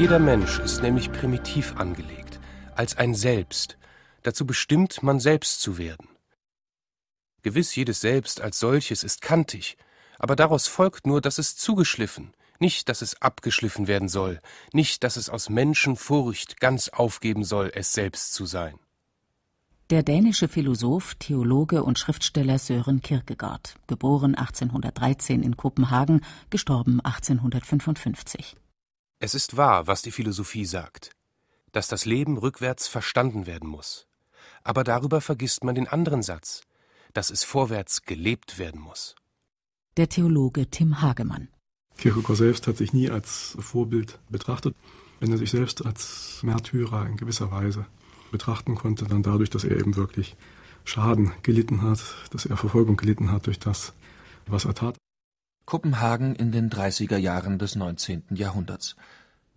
Jeder Mensch ist nämlich primitiv angelegt, als ein Selbst, dazu bestimmt, man selbst zu werden. Gewiss, jedes Selbst als solches ist kantig, aber daraus folgt nur, dass es zugeschliffen, nicht, dass es abgeschliffen werden soll, nicht, dass es aus Menschenfurcht ganz aufgeben soll, es selbst zu sein. Der dänische Philosoph, Theologe und Schriftsteller Søren Kierkegaard, geboren 1813 in Kopenhagen, gestorben 1855. Es ist wahr, was die Philosophie sagt, dass das Leben rückwärts verstanden werden muss. Aber darüber vergisst man den anderen Satz, dass es vorwärts gelebt werden muss. Der Theologe Tim Hagemann. Kierkegaard selbst hat sich nie als Vorbild betrachtet. Wenn er sich selbst als Märtyrer in gewisser Weise betrachten konnte, dann dadurch, dass er eben wirklich Schaden gelitten hat, dass er Verfolgung gelitten hat durch das, was er tat. Kopenhagen in den 30er Jahren des 19. Jahrhunderts.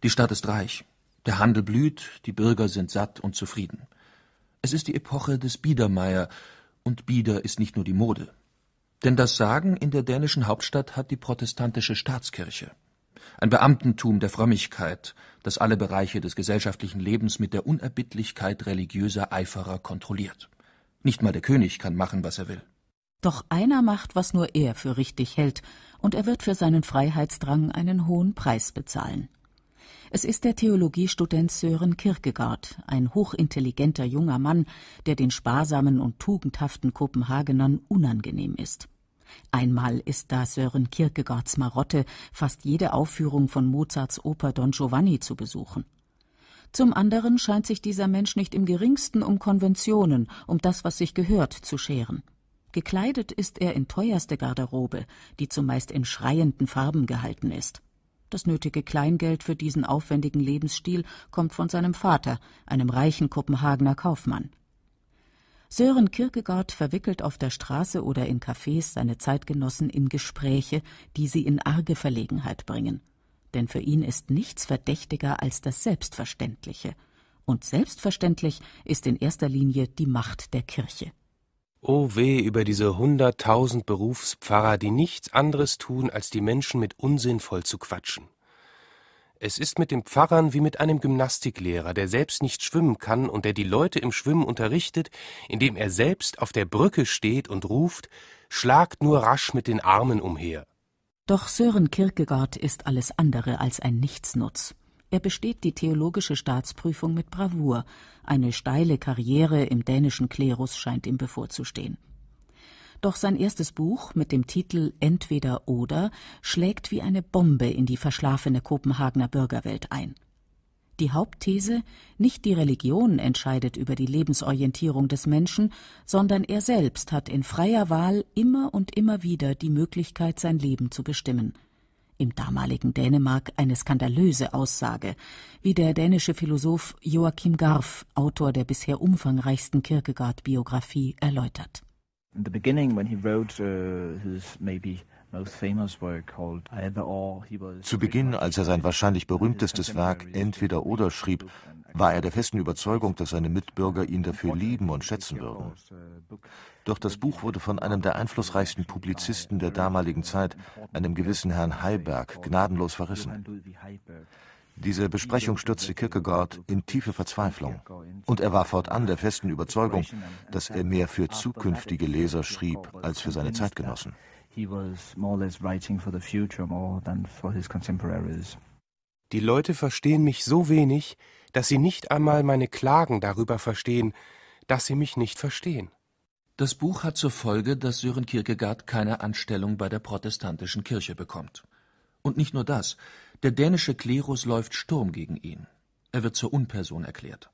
Die Stadt ist reich. Der Handel blüht, die Bürger sind satt und zufrieden. Es ist die Epoche des Biedermeier, und bieder ist nicht nur die Mode. Denn das Sagen in der dänischen Hauptstadt hat die protestantische Staatskirche. Ein Beamtentum der Frömmigkeit, das alle Bereiche des gesellschaftlichen Lebens mit der Unerbittlichkeit religiöser Eiferer kontrolliert. Nicht mal der König kann machen, was er will doch einer macht, was nur er für richtig hält, und er wird für seinen Freiheitsdrang einen hohen Preis bezahlen. Es ist der Theologiestudent Sören Kierkegaard, ein hochintelligenter junger Mann, der den sparsamen und tugendhaften Kopenhagenern unangenehm ist. Einmal ist da Sören Kierkegaards Marotte, fast jede Aufführung von Mozarts Oper Don Giovanni zu besuchen. Zum anderen scheint sich dieser Mensch nicht im geringsten um Konventionen, um das, was sich gehört, zu scheren. Gekleidet ist er in teuerste Garderobe, die zumeist in schreienden Farben gehalten ist. Das nötige Kleingeld für diesen aufwendigen Lebensstil kommt von seinem Vater, einem reichen Kopenhagener Kaufmann. Sören Kierkegaard verwickelt auf der Straße oder in Cafés seine Zeitgenossen in Gespräche, die sie in arge Verlegenheit bringen. Denn für ihn ist nichts verdächtiger als das Selbstverständliche. Und selbstverständlich ist in erster Linie die Macht der Kirche. O oh weh über diese hunderttausend Berufspfarrer, die nichts anderes tun, als die Menschen mit Unsinn voll zu quatschen. Es ist mit den Pfarrern wie mit einem Gymnastiklehrer, der selbst nicht schwimmen kann und der die Leute im Schwimmen unterrichtet, indem er selbst auf der Brücke steht und ruft, schlagt nur rasch mit den Armen umher. Doch Sören Kierkegaard ist alles andere als ein Nichtsnutz. Er besteht die theologische Staatsprüfung mit Bravour. Eine steile Karriere im dänischen Klerus scheint ihm bevorzustehen. Doch sein erstes Buch mit dem Titel Entweder oder schlägt wie eine Bombe in die verschlafene Kopenhagener Bürgerwelt ein. Die Hauptthese nicht die Religion entscheidet über die Lebensorientierung des Menschen, sondern er selbst hat in freier Wahl immer und immer wieder die Möglichkeit, sein Leben zu bestimmen im damaligen Dänemark eine skandalöse Aussage, wie der dänische Philosoph Joachim Garf, Autor der bisher umfangreichsten Kierkegaard-Biografie, erläutert. In the beginning, when he wrote uh, his maybe zu Beginn, als er sein wahrscheinlich berühmtestes Werk Entweder oder schrieb, war er der festen Überzeugung, dass seine Mitbürger ihn dafür lieben und schätzen würden. Uh, Doch das Buch wurde von einem der einflussreichsten Publizisten der damaligen Zeit, einem gewissen Herrn Heiberg, gnadenlos verrissen. Diese Besprechung stürzte Kierkegaard in tiefe Verzweiflung. Und er war fortan der festen Überzeugung, dass er mehr für zukünftige Leser schrieb als für seine Zeitgenossen. Die Leute verstehen mich so wenig, dass sie nicht einmal meine Klagen darüber verstehen, dass sie mich nicht verstehen. Das Buch hat zur Folge, dass Sören Kierkegaard keine Anstellung bei der protestantischen Kirche bekommt. Und nicht nur das, der dänische Klerus läuft Sturm gegen ihn. Er wird zur Unperson erklärt.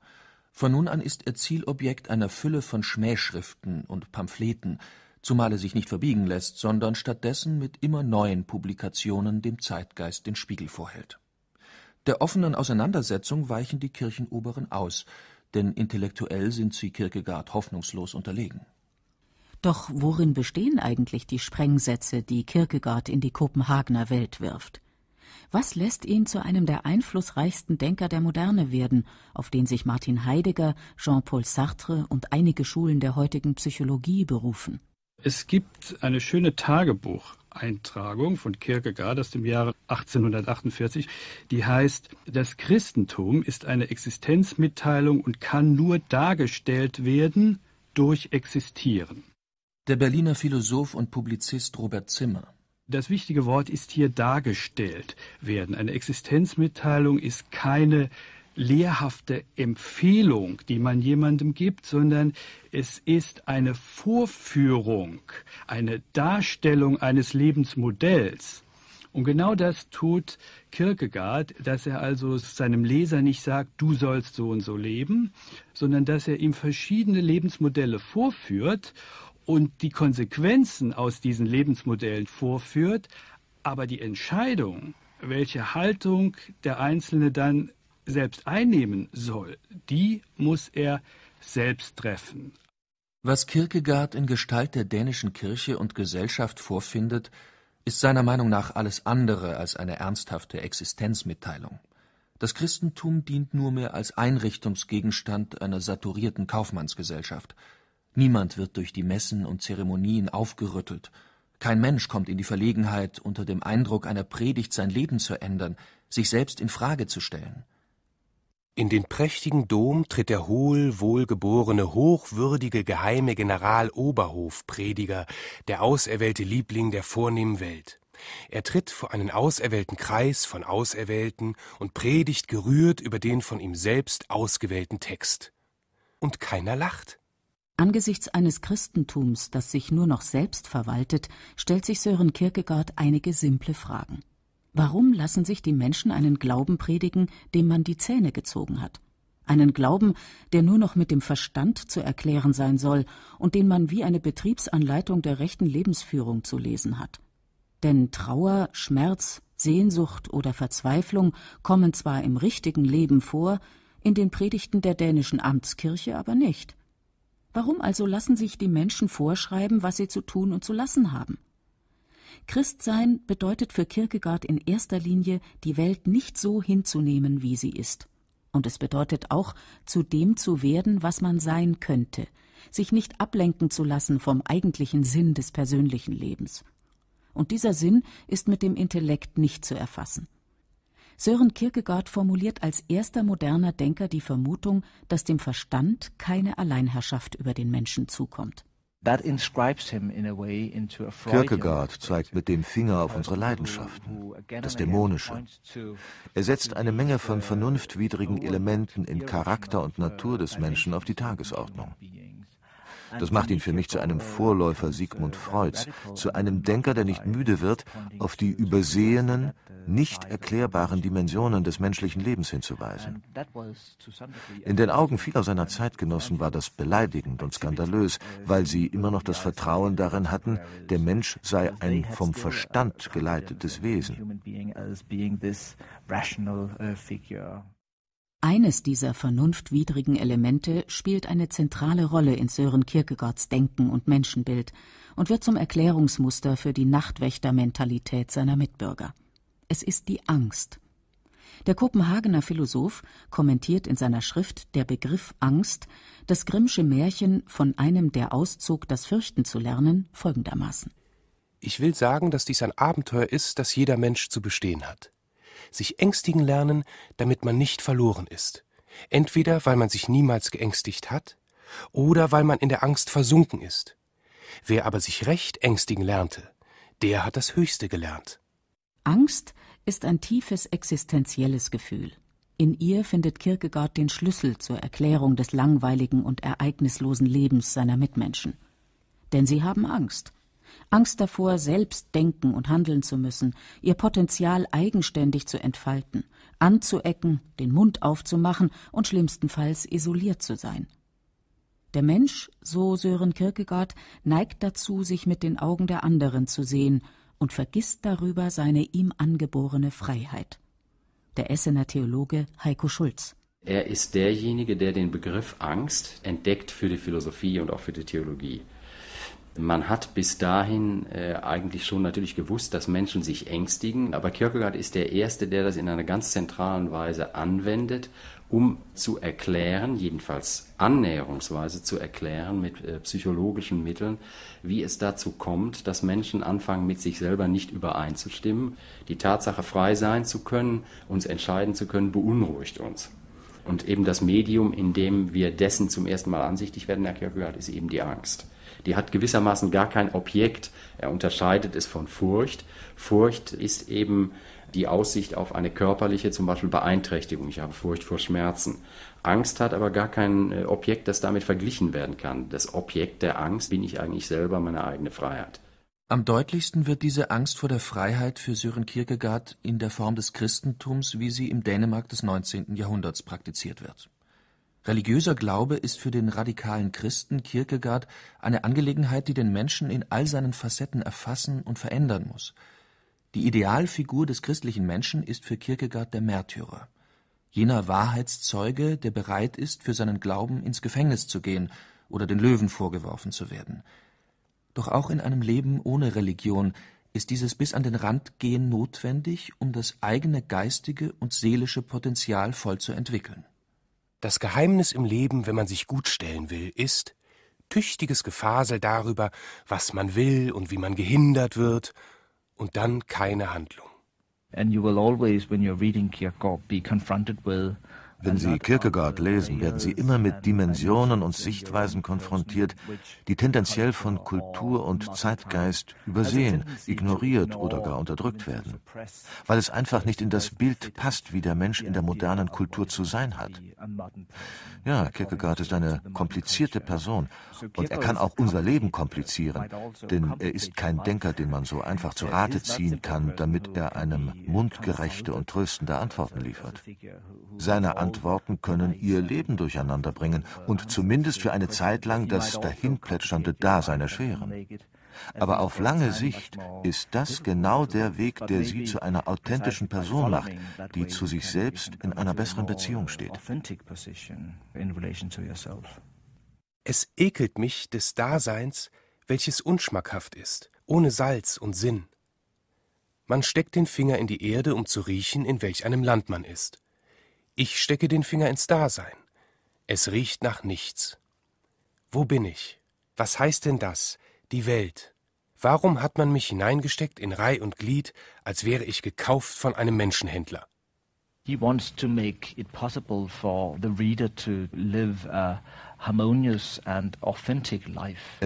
Von nun an ist er Zielobjekt einer Fülle von Schmähschriften und Pamphleten, zumal er sich nicht verbiegen lässt, sondern stattdessen mit immer neuen Publikationen dem Zeitgeist den Spiegel vorhält. Der offenen Auseinandersetzung weichen die Kirchenoberen aus, denn intellektuell sind sie Kierkegaard hoffnungslos unterlegen. Doch worin bestehen eigentlich die Sprengsätze, die Kierkegaard in die Kopenhagener Welt wirft? Was lässt ihn zu einem der einflussreichsten Denker der Moderne werden, auf den sich Martin Heidegger, Jean-Paul Sartre und einige Schulen der heutigen Psychologie berufen? Es gibt eine schöne Tagebucheintragung von Kierkegaard aus dem Jahre 1848, die heißt, das Christentum ist eine Existenzmitteilung und kann nur dargestellt werden durch Existieren. Der Berliner Philosoph und Publizist Robert Zimmer. Das wichtige Wort ist hier dargestellt werden. Eine Existenzmitteilung ist keine lehrhafte Empfehlung, die man jemandem gibt, sondern es ist eine Vorführung, eine Darstellung eines Lebensmodells. Und genau das tut Kierkegaard, dass er also seinem Leser nicht sagt, du sollst so und so leben, sondern dass er ihm verschiedene Lebensmodelle vorführt und die Konsequenzen aus diesen Lebensmodellen vorführt, aber die Entscheidung, welche Haltung der Einzelne dann selbst einnehmen soll, die muss er selbst treffen. Was Kierkegaard in Gestalt der dänischen Kirche und Gesellschaft vorfindet, ist seiner Meinung nach alles andere als eine ernsthafte Existenzmitteilung. Das Christentum dient nur mehr als Einrichtungsgegenstand einer saturierten Kaufmannsgesellschaft. Niemand wird durch die Messen und Zeremonien aufgerüttelt. Kein Mensch kommt in die Verlegenheit, unter dem Eindruck einer Predigt sein Leben zu ändern, sich selbst in Frage zu stellen. In den prächtigen Dom tritt der hohl wohlgeborene, hochwürdige geheime Generaloberhofprediger, der auserwählte Liebling der vornehmen Welt. Er tritt vor einen auserwählten Kreis von Auserwählten und predigt gerührt über den von ihm selbst ausgewählten Text. Und keiner lacht. Angesichts eines Christentums, das sich nur noch selbst verwaltet, stellt sich Sören Kierkegaard einige simple Fragen. Warum lassen sich die Menschen einen Glauben predigen, dem man die Zähne gezogen hat? Einen Glauben, der nur noch mit dem Verstand zu erklären sein soll und den man wie eine Betriebsanleitung der rechten Lebensführung zu lesen hat. Denn Trauer, Schmerz, Sehnsucht oder Verzweiflung kommen zwar im richtigen Leben vor, in den Predigten der dänischen Amtskirche aber nicht. Warum also lassen sich die Menschen vorschreiben, was sie zu tun und zu lassen haben? Christsein bedeutet für Kierkegaard in erster Linie, die Welt nicht so hinzunehmen, wie sie ist. Und es bedeutet auch, zu dem zu werden, was man sein könnte, sich nicht ablenken zu lassen vom eigentlichen Sinn des persönlichen Lebens. Und dieser Sinn ist mit dem Intellekt nicht zu erfassen. Sören Kierkegaard formuliert als erster moderner Denker die Vermutung, dass dem Verstand keine Alleinherrschaft über den Menschen zukommt. Kierkegaard zeigt mit dem Finger auf unsere Leidenschaften, das Dämonische. Er setzt eine Menge von uh, vernunftwidrigen Elementen in Charakter und Natur des Menschen auf die Tagesordnung. Das macht ihn für mich zu einem Vorläufer Sigmund Freuds, zu einem Denker, der nicht müde wird, auf die übersehenen, nicht erklärbaren Dimensionen des menschlichen Lebens hinzuweisen. In den Augen vieler seiner Zeitgenossen war das beleidigend und skandalös, weil sie immer noch das Vertrauen darin hatten, der Mensch sei ein vom Verstand geleitetes Wesen. Eines dieser vernunftwidrigen Elemente spielt eine zentrale Rolle in Sören Kierkegaards Denken und Menschenbild und wird zum Erklärungsmuster für die Nachtwächtermentalität seiner Mitbürger. Es ist die Angst. Der Kopenhagener Philosoph kommentiert in seiner Schrift Der Begriff Angst das Grimmsche Märchen von einem, der auszog, das Fürchten zu lernen, folgendermaßen: Ich will sagen, dass dies ein Abenteuer ist, das jeder Mensch zu bestehen hat sich ängstigen lernen, damit man nicht verloren ist. Entweder weil man sich niemals geängstigt hat oder weil man in der Angst versunken ist. Wer aber sich recht ängstigen lernte, der hat das Höchste gelernt. Angst ist ein tiefes existenzielles Gefühl. In ihr findet Kierkegaard den Schlüssel zur Erklärung des langweiligen und ereignislosen Lebens seiner Mitmenschen. Denn sie haben Angst. Angst davor, selbst denken und handeln zu müssen, ihr Potenzial eigenständig zu entfalten, anzuecken, den Mund aufzumachen und schlimmstenfalls isoliert zu sein. Der Mensch, so Sören Kierkegaard, neigt dazu, sich mit den Augen der anderen zu sehen und vergisst darüber seine ihm angeborene Freiheit. Der Essener Theologe Heiko Schulz. Er ist derjenige, der den Begriff Angst entdeckt für die Philosophie und auch für die Theologie. Man hat bis dahin äh, eigentlich schon natürlich gewusst, dass Menschen sich ängstigen, aber Kierkegaard ist der Erste, der das in einer ganz zentralen Weise anwendet, um zu erklären, jedenfalls annäherungsweise zu erklären mit äh, psychologischen Mitteln, wie es dazu kommt, dass Menschen anfangen, mit sich selber nicht übereinzustimmen. Die Tatsache, frei sein zu können, uns entscheiden zu können, beunruhigt uns. Und eben das Medium, in dem wir dessen zum ersten Mal ansichtig werden, Herr Kierkegaard, ist eben die Angst. Die hat gewissermaßen gar kein Objekt. Er unterscheidet es von Furcht. Furcht ist eben die Aussicht auf eine körperliche, zum Beispiel Beeinträchtigung. Ich habe Furcht vor Schmerzen. Angst hat aber gar kein äh, Objekt, das damit verglichen werden kann. Das Objekt der Angst bin ich eigentlich selber, meine eigene Freiheit. Am deutlichsten wird diese Angst vor der Freiheit für Sören Kierkegaard in der Form des Christentums, wie sie im Dänemark des 19. Jahrhunderts praktiziert wird. Religiöser Glaube ist für den radikalen Christen Kierkegaard eine Angelegenheit, die den Menschen in all seinen Facetten erfassen und verändern muss. Die Idealfigur des christlichen Menschen ist für Kierkegaard der Märtyrer, jener Wahrheitszeuge, der bereit ist, für seinen Glauben ins Gefängnis zu gehen oder den Löwen vorgeworfen zu werden. Doch auch in einem Leben ohne Religion ist dieses bis an den Rand gehen notwendig, um das eigene geistige und seelische Potenzial voll zu entwickeln das Geheimnis im Leben, wenn man sich gut stellen will, ist tüchtiges Gefasel darüber, was man will und wie man gehindert wird, und dann keine Handlung. And you will always, when you're reading Kierkegaard, be confronted with wenn Sie Kierkegaard lesen, werden Sie immer mit Dimensionen und Sichtweisen konfrontiert, die tendenziell von Kultur und Zeitgeist übersehen, ignoriert oder gar unterdrückt werden, weil es einfach nicht in das Bild passt, wie der Mensch in der modernen Kultur zu sein hat. Ja, Kierkegaard ist eine komplizierte Person und er kann auch unser Leben komplizieren, denn er ist kein Denker, den man so einfach zu Rate ziehen kann, damit er einem mundgerechte und tröstende Antworten liefert. Seine Antworten können ihr Leben durcheinander bringen und zumindest für eine Zeit lang das dahinplätschernde Dasein erschweren. Aber auf lange Sicht ist das genau der Weg, der sie zu einer authentischen Person macht, die zu sich selbst in einer besseren Beziehung steht. Es ekelt mich des Daseins, welches unschmackhaft ist, ohne Salz und Sinn. Man steckt den Finger in die Erde, um zu riechen, in welch einem Land man ist. Ich stecke den Finger ins Dasein. Es riecht nach nichts. Wo bin ich? Was heißt denn das, die Welt? Warum hat man mich hineingesteckt in Reih und Glied, als wäre ich gekauft von einem Menschenhändler? He wants to make it possible for the reader to live a, er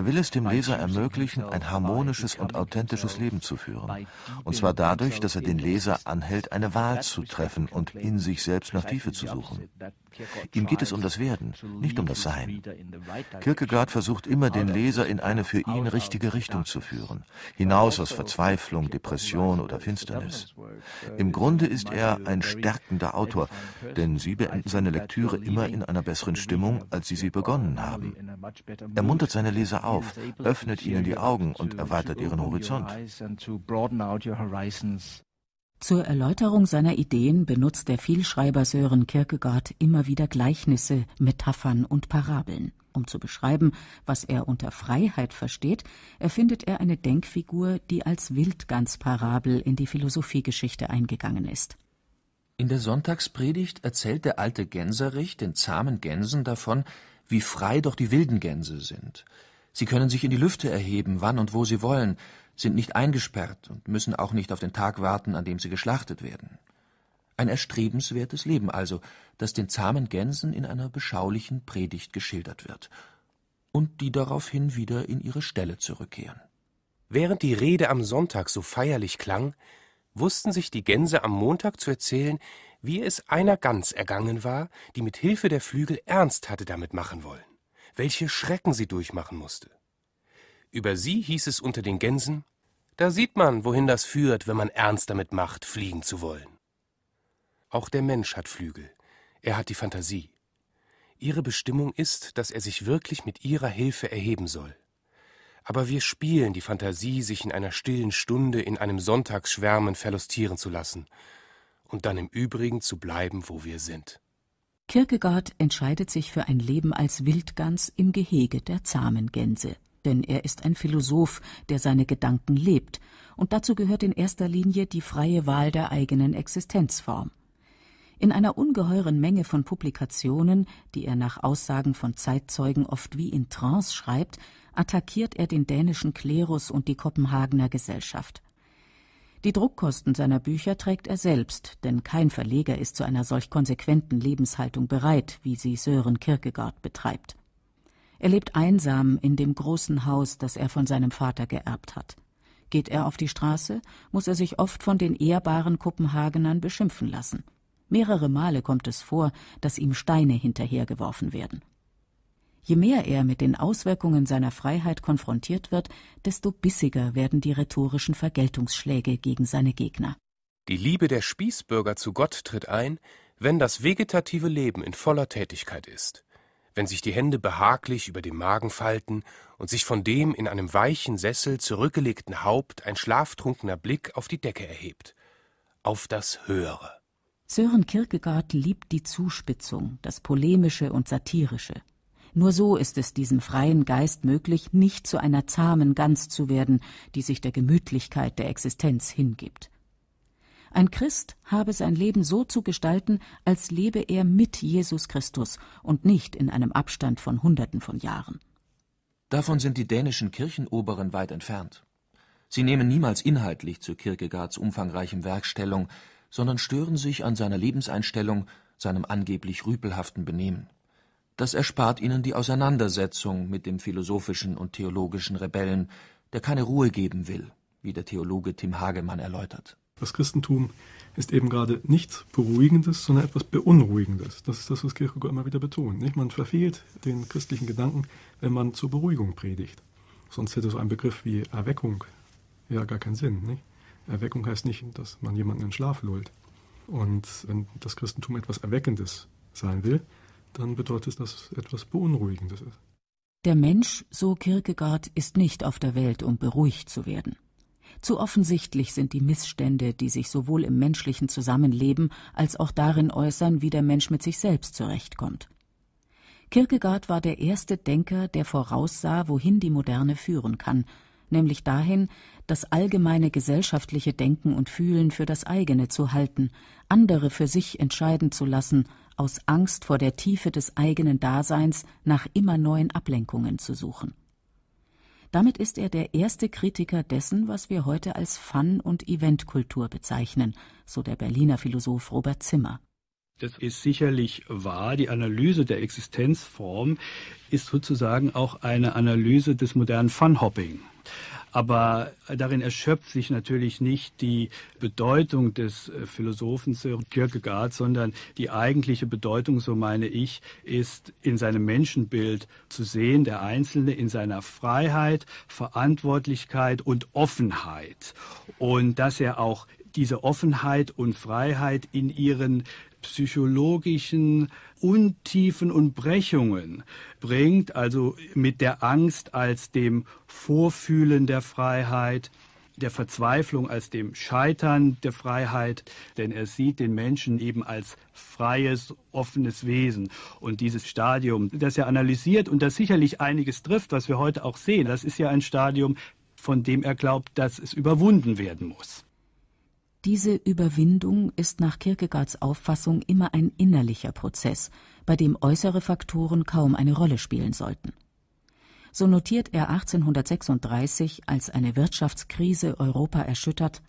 will es dem Leser ermöglichen, ein harmonisches und authentisches Leben zu führen. Und zwar dadurch, dass er den Leser anhält, eine Wahl zu treffen und in sich selbst nach Tiefe zu suchen. Ihm geht es um das Werden, nicht um das Sein. Kierkegaard versucht immer, den Leser in eine für ihn richtige Richtung zu führen, hinaus aus also Verzweiflung, Depression oder Finsternis. Äh, Im Grunde ist er ein stärkender Autor, denn Sie beenden seine Lektüre immer in einer besseren Stimmung, als Sie sie begonnen haben. Er muntert seine Leser auf, öffnet ihnen die Augen und erweitert ihren Horizont. Zur Erläuterung seiner Ideen benutzt der Vielschreiber Sören Kierkegaard immer wieder Gleichnisse, Metaphern und Parabeln. Um zu beschreiben, was er unter Freiheit versteht, erfindet er eine Denkfigur, die als Wildgansparabel in die Philosophiegeschichte eingegangen ist. In der Sonntagspredigt erzählt der alte Gänserich den zahmen Gänsen davon, wie frei doch die wilden Gänse sind. Sie können sich in die Lüfte erheben, wann und wo sie wollen, sind nicht eingesperrt und müssen auch nicht auf den Tag warten, an dem sie geschlachtet werden. Ein erstrebenswertes Leben also, das den zahmen Gänsen in einer beschaulichen Predigt geschildert wird und die daraufhin wieder in ihre Ställe zurückkehren. Während die Rede am Sonntag so feierlich klang, wussten sich die Gänse am Montag zu erzählen, wie es einer Gans ergangen war, die mit Hilfe der Flügel ernst hatte damit machen wollen, welche Schrecken sie durchmachen musste. Über sie hieß es unter den Gänsen, da sieht man, wohin das führt, wenn man ernst damit macht, fliegen zu wollen. Auch der Mensch hat Flügel, er hat die Fantasie. Ihre Bestimmung ist, dass er sich wirklich mit ihrer Hilfe erheben soll. Aber wir spielen die Fantasie, sich in einer stillen Stunde in einem Sonntagsschwärmen verlustieren zu lassen und dann im Übrigen zu bleiben, wo wir sind. Kierkegaard entscheidet sich für ein Leben als Wildgans im Gehege der zahmen Gänse denn er ist ein Philosoph, der seine Gedanken lebt, und dazu gehört in erster Linie die freie Wahl der eigenen Existenzform. In einer ungeheuren Menge von Publikationen, die er nach Aussagen von Zeitzeugen oft wie in Trance schreibt, attackiert er den dänischen Klerus und die Kopenhagener Gesellschaft. Die Druckkosten seiner Bücher trägt er selbst, denn kein Verleger ist zu einer solch konsequenten Lebenshaltung bereit, wie sie Sören Kierkegaard betreibt. Er lebt einsam in dem großen Haus, das er von seinem Vater geerbt hat. Geht er auf die Straße, muss er sich oft von den ehrbaren Kopenhagenern beschimpfen lassen. Mehrere Male kommt es vor, dass ihm Steine hinterhergeworfen werden. Je mehr er mit den Auswirkungen seiner Freiheit konfrontiert wird, desto bissiger werden die rhetorischen Vergeltungsschläge gegen seine Gegner. Die Liebe der Spießbürger zu Gott tritt ein, wenn das vegetative Leben in voller Tätigkeit ist wenn sich die Hände behaglich über dem Magen falten und sich von dem in einem weichen Sessel zurückgelegten Haupt ein schlaftrunkener Blick auf die Decke erhebt, auf das Höhere. Sören Kierkegaard liebt die Zuspitzung, das Polemische und Satirische. Nur so ist es diesem freien Geist möglich, nicht zu einer zahmen Gans zu werden, die sich der Gemütlichkeit der Existenz hingibt. Ein Christ habe sein Leben so zu gestalten, als lebe er mit Jesus Christus und nicht in einem Abstand von Hunderten von Jahren. Davon sind die dänischen Kirchenoberen weit entfernt. Sie nehmen niemals inhaltlich zu Kierkegaards umfangreichem Werk Stellung, sondern stören sich an seiner Lebenseinstellung, seinem angeblich rüpelhaften Benehmen. Das erspart ihnen die Auseinandersetzung mit dem philosophischen und theologischen Rebellen, der keine Ruhe geben will, wie der Theologe Tim Hagemann erläutert das Christentum ist eben gerade nichts Beruhigendes, sondern etwas Beunruhigendes. Das ist das, was Kierkegaard immer wieder betont. Nicht? Man verfehlt den christlichen Gedanken, wenn man zur Beruhigung predigt. Sonst hätte so ein Begriff wie Erweckung ja gar keinen Sinn. Nicht? Erweckung heißt nicht, dass man jemanden in Schlaf lullt. Und wenn das Christentum etwas Erweckendes sein will, dann bedeutet es, dass es etwas Beunruhigendes. ist. Der Mensch, so Kierkegaard, ist nicht auf der Welt, um beruhigt zu werden. Zu offensichtlich sind die Missstände, die sich sowohl im menschlichen Zusammenleben als auch darin äußern, wie der Mensch mit sich selbst zurechtkommt. Kierkegaard war der erste Denker, der voraussah, wohin die Moderne führen kann, nämlich dahin, das allgemeine gesellschaftliche Denken und Fühlen für das eigene zu halten, andere für sich entscheiden zu lassen, aus Angst vor der Tiefe des eigenen Daseins nach immer neuen Ablenkungen zu suchen damit ist er der erste Kritiker dessen, was wir heute als Fun- und Eventkultur bezeichnen, so der Berliner Philosoph Robert Zimmer. Das ist sicherlich wahr. Die Analyse der Existenzform ist sozusagen auch eine Analyse des modernen Funhopping. Aber darin erschöpft sich natürlich nicht die Bedeutung des äh, Philosophen Kierkegaard, sondern die eigentliche Bedeutung, so meine ich, ist in seinem Menschenbild zu sehen, der Einzelne in seiner Freiheit, Verantwortlichkeit und Offenheit. Und dass er auch diese Offenheit und Freiheit in ihren psychologischen Untiefen und Brechungen bringt, also mit der Angst als dem Vorfühlen der Freiheit, der Verzweiflung, als dem Scheitern der Freiheit, denn er sieht den Menschen eben als freies, offenes Wesen. Und dieses Stadium, das er analysiert und das sicherlich einiges trifft, was wir heute auch sehen, das ist ja ein Stadium, von dem er glaubt, dass es überwunden werden muss. Diese Überwindung ist nach Kierkegaards Auffassung immer ein innerlicher Prozess, bei dem äußere Faktoren kaum eine Rolle spielen sollten. So notiert er 1836, als eine Wirtschaftskrise Europa erschüttert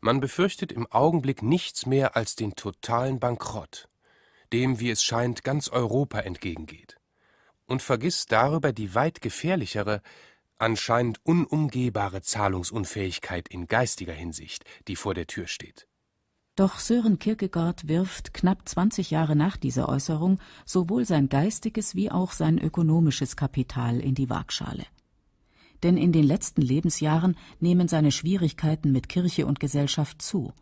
Man befürchtet im Augenblick nichts mehr als den totalen Bankrott, dem, wie es scheint, ganz Europa entgegengeht, und vergisst darüber die weit gefährlichere, anscheinend unumgehbare Zahlungsunfähigkeit in geistiger Hinsicht, die vor der Tür steht. Doch Sören Kierkegaard wirft knapp 20 Jahre nach dieser Äußerung sowohl sein geistiges wie auch sein ökonomisches Kapital in die Waagschale. Denn in den letzten Lebensjahren nehmen seine Schwierigkeiten mit Kirche und Gesellschaft zu.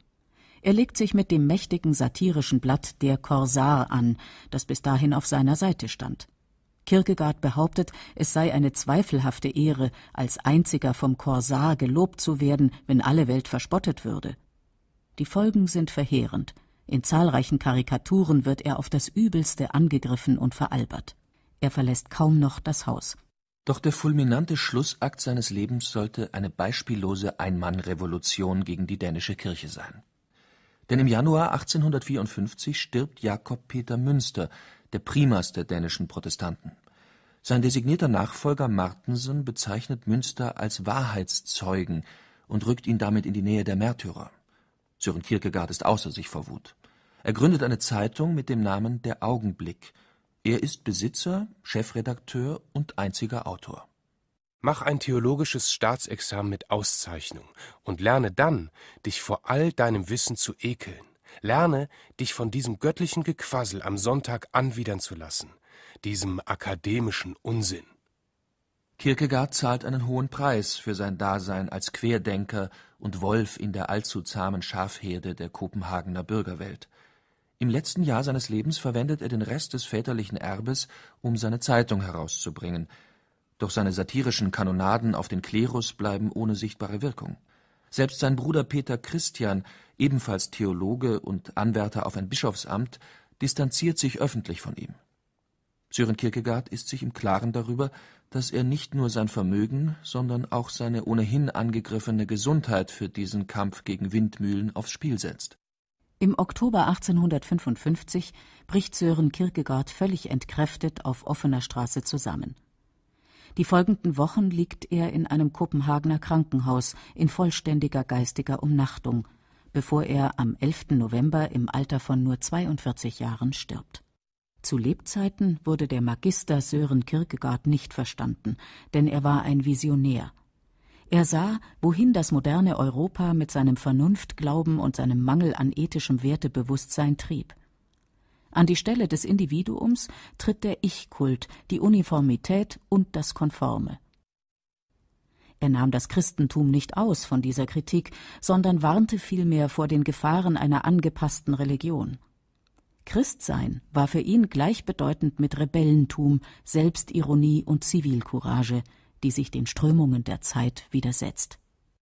Er legt sich mit dem mächtigen satirischen Blatt Der Korsar an, das bis dahin auf seiner Seite stand. Kierkegaard behauptet, es sei eine zweifelhafte Ehre, als einziger vom Korsar gelobt zu werden, wenn alle Welt verspottet würde. Die Folgen sind verheerend. In zahlreichen Karikaturen wird er auf das Übelste angegriffen und veralbert. Er verlässt kaum noch das Haus. Doch der fulminante Schlussakt seines Lebens sollte eine beispiellose Einmannrevolution gegen die dänische Kirche sein. Denn im Januar 1854 stirbt Jakob Peter Münster, der Primas der dänischen Protestanten. Sein designierter Nachfolger Martensen bezeichnet Münster als Wahrheitszeugen und rückt ihn damit in die Nähe der Märtyrer. Sören Kierkegaard ist außer sich vor Wut. Er gründet eine Zeitung mit dem Namen Der Augenblick. Er ist Besitzer, Chefredakteur und einziger Autor. Mach ein theologisches Staatsexamen mit Auszeichnung und lerne dann, dich vor all deinem Wissen zu ekeln Lerne, dich von diesem göttlichen Gequassel am Sonntag anwidern zu lassen, diesem akademischen Unsinn. Kierkegaard zahlt einen hohen Preis für sein Dasein als Querdenker und Wolf in der allzu zahmen Schafherde der Kopenhagener Bürgerwelt. Im letzten Jahr seines Lebens verwendet er den Rest des väterlichen Erbes, um seine Zeitung herauszubringen. Doch seine satirischen Kanonaden auf den Klerus bleiben ohne sichtbare Wirkung. Selbst sein Bruder Peter Christian, ebenfalls Theologe und Anwärter auf ein Bischofsamt, distanziert sich öffentlich von ihm. Sören Kierkegaard ist sich im Klaren darüber, dass er nicht nur sein Vermögen, sondern auch seine ohnehin angegriffene Gesundheit für diesen Kampf gegen Windmühlen aufs Spiel setzt. Im Oktober 1855 bricht Sören Kierkegaard völlig entkräftet auf offener Straße zusammen. Die folgenden Wochen liegt er in einem Kopenhagener Krankenhaus in vollständiger geistiger Umnachtung bevor er am 11. November im Alter von nur 42 Jahren stirbt. Zu Lebzeiten wurde der Magister Sören Kierkegaard nicht verstanden, denn er war ein Visionär. Er sah, wohin das moderne Europa mit seinem Vernunftglauben und seinem Mangel an ethischem Wertebewusstsein trieb. An die Stelle des Individuums tritt der Ich-Kult, die Uniformität und das Konforme. Er nahm das Christentum nicht aus von dieser Kritik, sondern warnte vielmehr vor den Gefahren einer angepassten Religion. Christsein war für ihn gleichbedeutend mit Rebellentum, Selbstironie und Zivilcourage, die sich den Strömungen der Zeit widersetzt